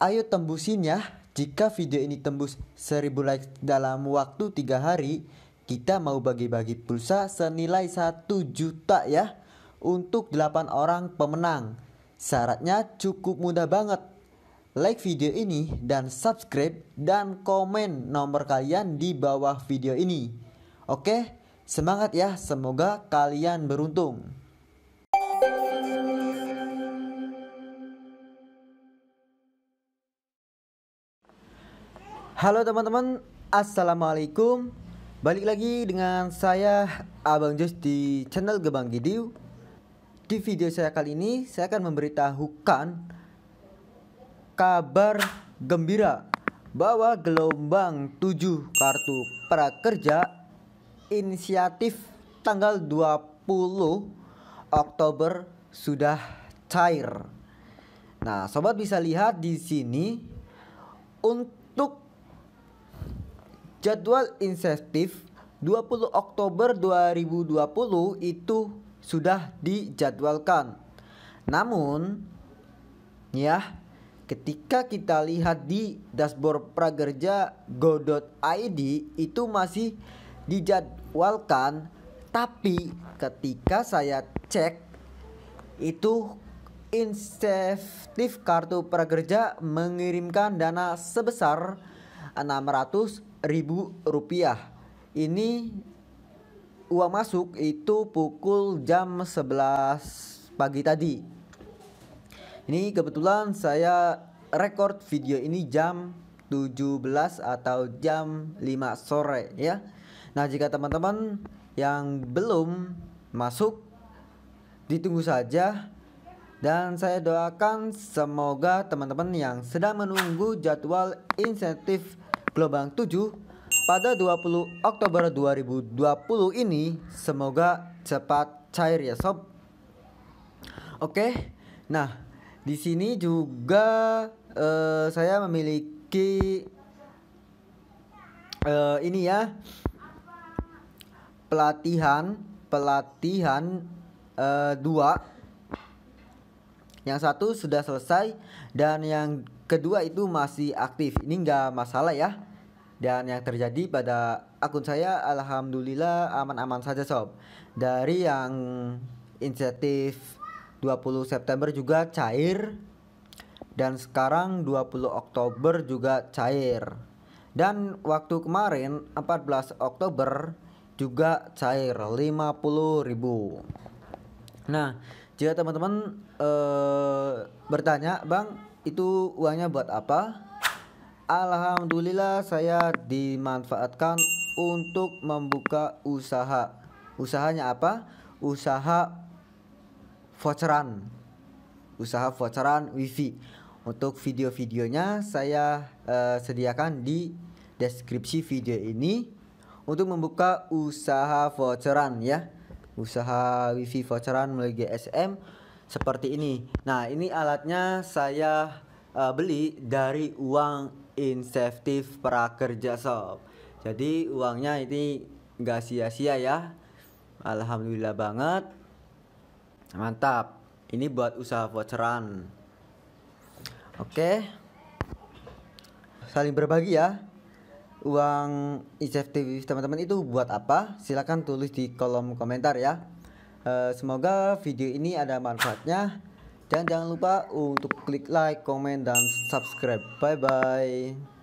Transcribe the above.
Ayo tembusin ya. Jika video ini tembus 1000 like dalam waktu 3 hari, kita mau bagi-bagi pulsa senilai 1 juta ya untuk 8 orang pemenang. Syaratnya cukup mudah banget. Like video ini dan subscribe dan komen nomor kalian di bawah video ini. Oke, semangat ya, semoga kalian beruntung. Halo teman-teman, Assalamualaikum Balik lagi dengan saya Abang Jos di channel Gebang Gidiu Di video saya kali ini, saya akan memberitahukan Kabar gembira Bahwa gelombang 7 kartu prakerja Inisiatif tanggal 20 Oktober sudah cair Nah, sobat bisa lihat di sini untuk Jadwal insentif 20 Oktober 2020 itu sudah dijadwalkan. Namun ya, ketika kita lihat di dashboard prakerja go.id itu masih dijadwalkan tapi ketika saya cek itu insentif kartu prakerja mengirimkan dana sebesar 600 ribu rupiah ini uang masuk itu pukul jam 11 pagi tadi ini kebetulan saya record video ini jam 17 atau jam 5 sore ya Nah jika teman-teman yang belum masuk ditunggu saja dan saya doakan semoga teman-teman yang sedang menunggu jadwal insentif gelombang 7 pada 20 Oktober 2020 ini semoga cepat cair ya sob. Oke. Nah, di sini juga uh, saya memiliki uh, ini ya pelatihan pelatihan uh, dua yang satu sudah selesai dan yang kedua itu masih aktif ini nggak masalah ya dan yang terjadi pada akun saya alhamdulillah aman-aman saja sob. Dari yang inisiatif 20 September juga cair dan sekarang 20 Oktober juga cair. Dan waktu kemarin 14 Oktober juga cair ribu. Nah, jika teman-teman eh, bertanya, "Bang, itu uangnya buat apa?" Alhamdulillah saya dimanfaatkan untuk membuka usaha. Usahanya apa? Usaha voucheran. Usaha voucheran WiFi. Untuk video-videonya saya eh, sediakan di deskripsi video ini untuk membuka usaha voucheran ya. Usaha WiFi voucheran melalui GSM seperti ini. Nah, ini alatnya saya uh, beli dari uang insentif prakerja sob jadi uangnya ini nggak sia-sia ya alhamdulillah banget mantap ini buat usaha voucheran oke okay. saling berbagi ya uang insentif teman-teman itu buat apa silahkan tulis di kolom komentar ya uh, semoga video ini ada manfaatnya dan jangan lupa untuk klik like, komen, dan subscribe. Bye bye.